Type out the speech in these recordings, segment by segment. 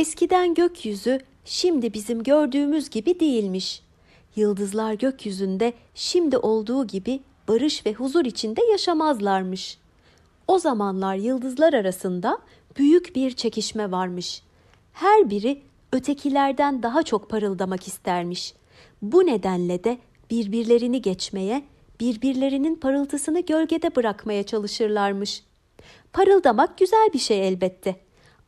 Eskiden gökyüzü şimdi bizim gördüğümüz gibi değilmiş. Yıldızlar gökyüzünde şimdi olduğu gibi barış ve huzur içinde yaşamazlarmış. O zamanlar yıldızlar arasında büyük bir çekişme varmış. Her biri ötekilerden daha çok parıldamak istermiş. Bu nedenle de birbirlerini geçmeye, birbirlerinin parıltısını gölgede bırakmaya çalışırlarmış. Parıldamak güzel bir şey elbette.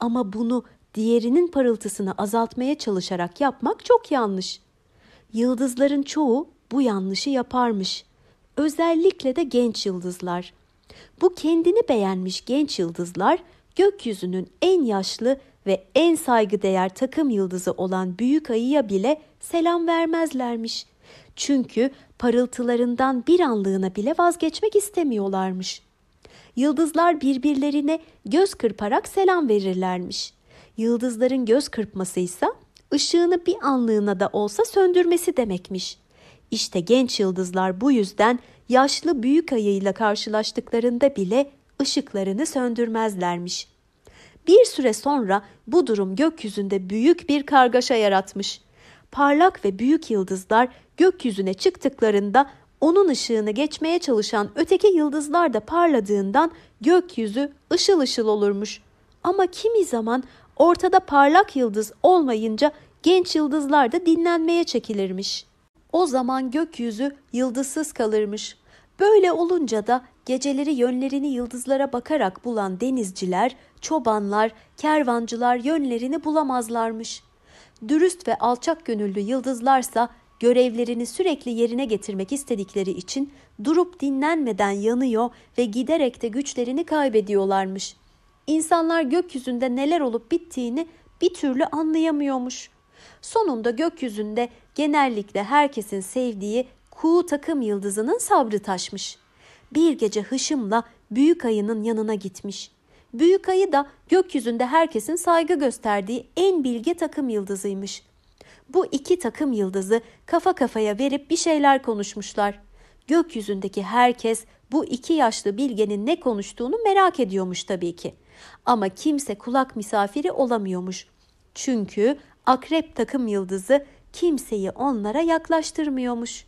Ama bunu diğerinin parıltısını azaltmaya çalışarak yapmak çok yanlış. Yıldızların çoğu bu yanlışı yaparmış. Özellikle de genç yıldızlar. Bu kendini beğenmiş genç yıldızlar gökyüzünün en yaşlı ve en saygıdeğer takım yıldızı olan büyük ayıya bile selam vermezlermiş. Çünkü parıltılarından bir anlığına bile vazgeçmek istemiyorlarmış. Yıldızlar birbirlerine göz kırparak selam verirlermiş. Yıldızların göz kırpması ise ışığını bir anlığına da olsa söndürmesi demekmiş. İşte genç yıldızlar bu yüzden yaşlı büyük ayıyla karşılaştıklarında bile ışıklarını söndürmezlermiş. Bir süre sonra bu durum gökyüzünde büyük bir kargaşa yaratmış. Parlak ve büyük yıldızlar gökyüzüne çıktıklarında onun ışığını geçmeye çalışan öteki yıldızlar da parladığından gökyüzü ışıl ışıl olurmuş. Ama kimi zaman Ortada parlak yıldız olmayınca genç yıldızlar da dinlenmeye çekilirmiş. O zaman gökyüzü yıldızsız kalırmış. Böyle olunca da geceleri yönlerini yıldızlara bakarak bulan denizciler, çobanlar, kervancılar yönlerini bulamazlarmış. Dürüst ve alçak gönüllü yıldızlarsa görevlerini sürekli yerine getirmek istedikleri için durup dinlenmeden yanıyor ve giderek de güçlerini kaybediyorlarmış. İnsanlar gökyüzünde neler olup bittiğini bir türlü anlayamıyormuş. Sonunda gökyüzünde genellikle herkesin sevdiği kuğu takım yıldızının sabrı taşmış. Bir gece hışımla büyük ayının yanına gitmiş. Büyük ayı da gökyüzünde herkesin saygı gösterdiği en bilge takım yıldızıymış. Bu iki takım yıldızı kafa kafaya verip bir şeyler konuşmuşlar. Gökyüzündeki herkes bu iki yaşlı bilgenin ne konuştuğunu merak ediyormuş tabii ki. Ama kimse kulak misafiri olamıyormuş. Çünkü akrep takım yıldızı kimseyi onlara yaklaştırmıyormuş.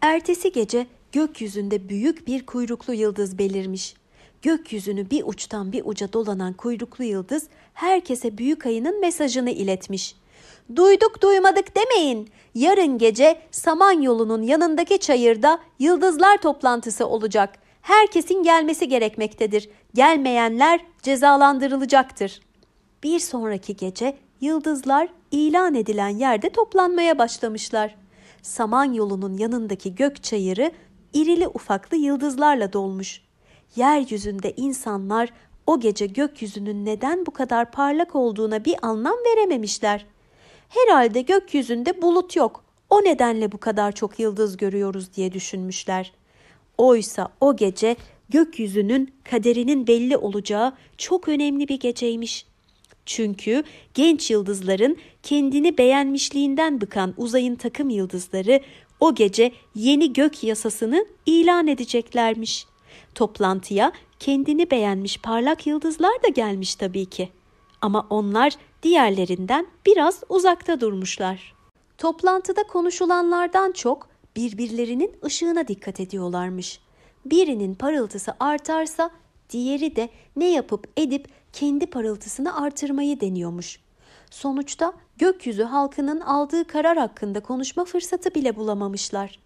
Ertesi gece gökyüzünde büyük bir kuyruklu yıldız belirmiş. Gökyüzünü bir uçtan bir uca dolanan kuyruklu yıldız herkese büyük ayının mesajını iletmiş. Duyduk duymadık demeyin. Yarın gece Samanyolu'nun yanındaki çayırda yıldızlar toplantısı olacak herkesin gelmesi gerekmektedir. Gelmeyenler cezalandırılacaktır. Bir sonraki gece yıldızlar ilan edilen yerde toplanmaya başlamışlar. Samanyolu'nun yanındaki gök çayırı irili ufaklı yıldızlarla dolmuş. Yeryüzünde insanlar o gece gökyüzünün neden bu kadar parlak olduğuna bir anlam verememişler. Herhalde gökyüzünde bulut yok. O nedenle bu kadar çok yıldız görüyoruz diye düşünmüşler.'' Oysa o gece gökyüzünün kaderinin belli olacağı çok önemli bir geceymiş. Çünkü genç yıldızların kendini beğenmişliğinden bıkan uzayın takım yıldızları o gece yeni gök yasasını ilan edeceklermiş. Toplantıya kendini beğenmiş parlak yıldızlar da gelmiş tabii ki. Ama onlar diğerlerinden biraz uzakta durmuşlar. Toplantıda konuşulanlardan çok birbirlerinin ışığına dikkat ediyorlarmış. Birinin parıltısı artarsa diğeri de ne yapıp edip kendi parıltısını artırmayı deniyormuş. Sonuçta gökyüzü halkının aldığı karar hakkında konuşma fırsatı bile bulamamışlar.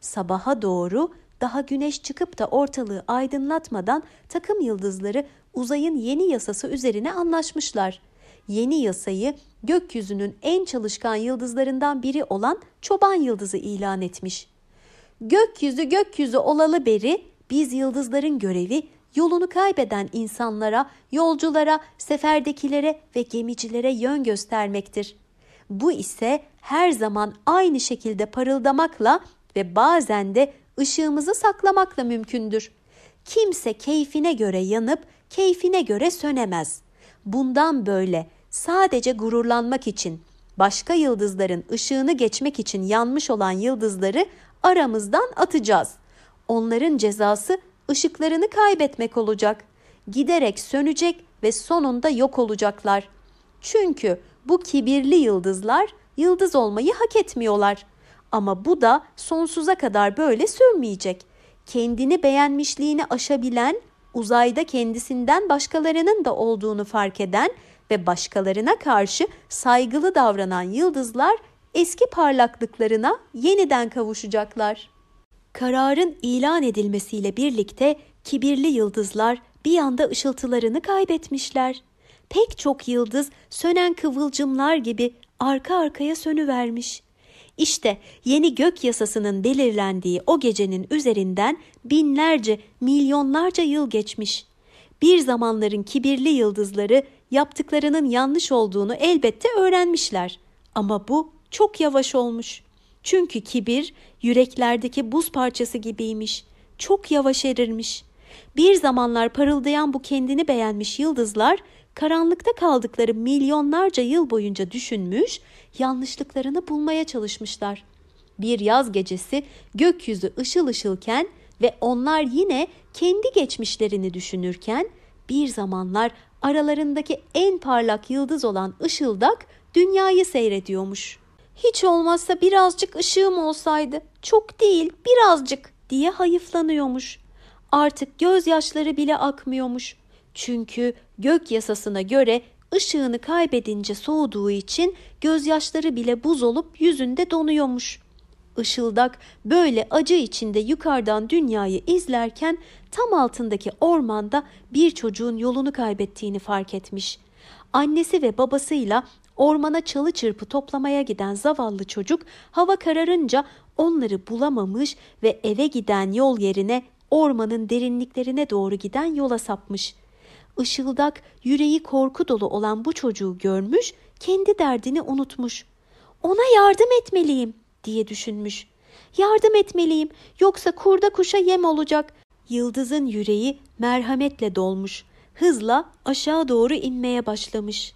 Sabaha doğru daha güneş çıkıp da ortalığı aydınlatmadan takım yıldızları uzayın yeni yasası üzerine anlaşmışlar.'' yeni yasayı gökyüzünün en çalışkan yıldızlarından biri olan çoban yıldızı ilan etmiş. Gökyüzü gökyüzü olalı beri biz yıldızların görevi yolunu kaybeden insanlara, yolculara, seferdekilere ve gemicilere yön göstermektir. Bu ise her zaman aynı şekilde parıldamakla ve bazen de ışığımızı saklamakla mümkündür. Kimse keyfine göre yanıp keyfine göre sönemez.'' bundan böyle sadece gururlanmak için, başka yıldızların ışığını geçmek için yanmış olan yıldızları aramızdan atacağız. Onların cezası ışıklarını kaybetmek olacak. Giderek sönecek ve sonunda yok olacaklar. Çünkü bu kibirli yıldızlar yıldız olmayı hak etmiyorlar. Ama bu da sonsuza kadar böyle sürmeyecek. Kendini beğenmişliğini aşabilen uzayda kendisinden başkalarının da olduğunu fark eden ve başkalarına karşı saygılı davranan yıldızlar eski parlaklıklarına yeniden kavuşacaklar. Kararın ilan edilmesiyle birlikte kibirli yıldızlar bir anda ışıltılarını kaybetmişler. Pek çok yıldız sönen kıvılcımlar gibi arka arkaya sönüvermiş. İşte yeni gök yasasının belirlendiği o gecenin üzerinden binlerce, milyonlarca yıl geçmiş. Bir zamanların kibirli yıldızları yaptıklarının yanlış olduğunu elbette öğrenmişler. Ama bu çok yavaş olmuş. Çünkü kibir yüreklerdeki buz parçası gibiymiş. Çok yavaş erirmiş. Bir zamanlar parıldayan bu kendini beğenmiş yıldızlar karanlıkta kaldıkları milyonlarca yıl boyunca düşünmüş, yanlışlıklarını bulmaya çalışmışlar. Bir yaz gecesi gökyüzü ışıl ışılken ve onlar yine kendi geçmişlerini düşünürken bir zamanlar aralarındaki en parlak yıldız olan ışıldak dünyayı seyrediyormuş. Hiç olmazsa birazcık ışığım olsaydı, çok değil birazcık diye hayıflanıyormuş. Artık gözyaşları bile akmıyormuş. Çünkü gök yasasına göre ışığını kaybedince soğuduğu için gözyaşları bile buz olup yüzünde donuyormuş. Işıldak böyle acı içinde yukarıdan dünyayı izlerken tam altındaki ormanda bir çocuğun yolunu kaybettiğini fark etmiş. Annesi ve babasıyla ormana çalı çırpı toplamaya giden zavallı çocuk hava kararınca onları bulamamış ve eve giden yol yerine ormanın derinliklerine doğru giden yola sapmış.'' ışıldak, yüreği korku dolu olan bu çocuğu görmüş, kendi derdini unutmuş. Ona yardım etmeliyim diye düşünmüş. Yardım etmeliyim yoksa kurda kuşa yem olacak. Yıldız'ın yüreği merhametle dolmuş. Hızla aşağı doğru inmeye başlamış.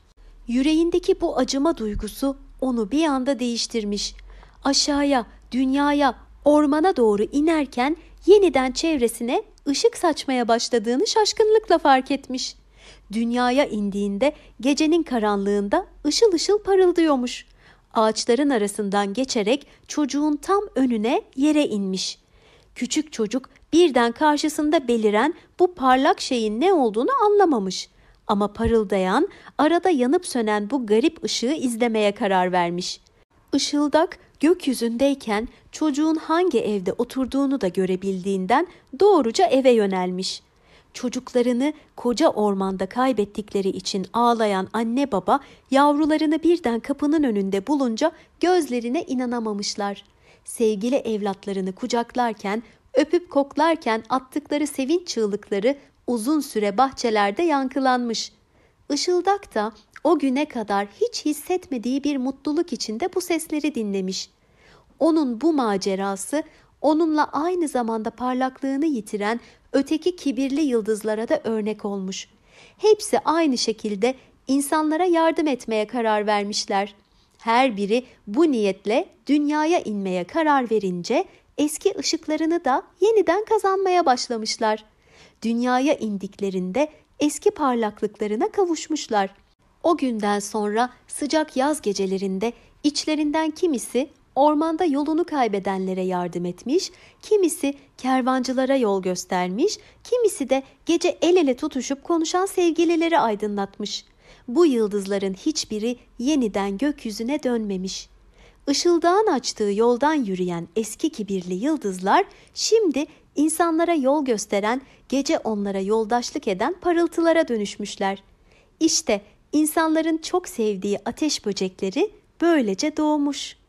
Yüreğindeki bu acıma duygusu onu bir anda değiştirmiş. Aşağıya, dünyaya, ormana doğru inerken yeniden çevresine ışık saçmaya başladığını şaşkınlıkla fark etmiş. Dünyaya indiğinde gecenin karanlığında ışıl ışıl parıldıyormuş. Ağaçların arasından geçerek çocuğun tam önüne yere inmiş. Küçük çocuk birden karşısında beliren bu parlak şeyin ne olduğunu anlamamış. Ama parıldayan, arada yanıp sönen bu garip ışığı izlemeye karar vermiş. Işıldak gökyüzündeyken çocuğun hangi evde oturduğunu da görebildiğinden doğruca eve yönelmiş. Çocuklarını koca ormanda kaybettikleri için ağlayan anne baba yavrularını birden kapının önünde bulunca gözlerine inanamamışlar. Sevgili evlatlarını kucaklarken, öpüp koklarken attıkları sevinç çığlıkları uzun süre bahçelerde yankılanmış. Işıldak da o güne kadar hiç hissetmediği bir mutluluk içinde bu sesleri dinlemiş. Onun bu macerası onunla aynı zamanda parlaklığını yitiren öteki kibirli yıldızlara da örnek olmuş. Hepsi aynı şekilde insanlara yardım etmeye karar vermişler. Her biri bu niyetle dünyaya inmeye karar verince eski ışıklarını da yeniden kazanmaya başlamışlar. Dünyaya indiklerinde eski parlaklıklarına kavuşmuşlar. O günden sonra sıcak yaz gecelerinde içlerinden kimisi ormanda yolunu kaybedenlere yardım etmiş, kimisi kervancılara yol göstermiş, kimisi de gece el ele tutuşup konuşan sevgilileri aydınlatmış. Bu yıldızların hiçbiri yeniden gökyüzüne dönmemiş. Işıldağın açtığı yoldan yürüyen eski kibirli yıldızlar şimdi insanlara yol gösteren, gece onlara yoldaşlık eden parıltılara dönüşmüşler. İşte insanların çok sevdiği ateş böcekleri böylece doğmuş.''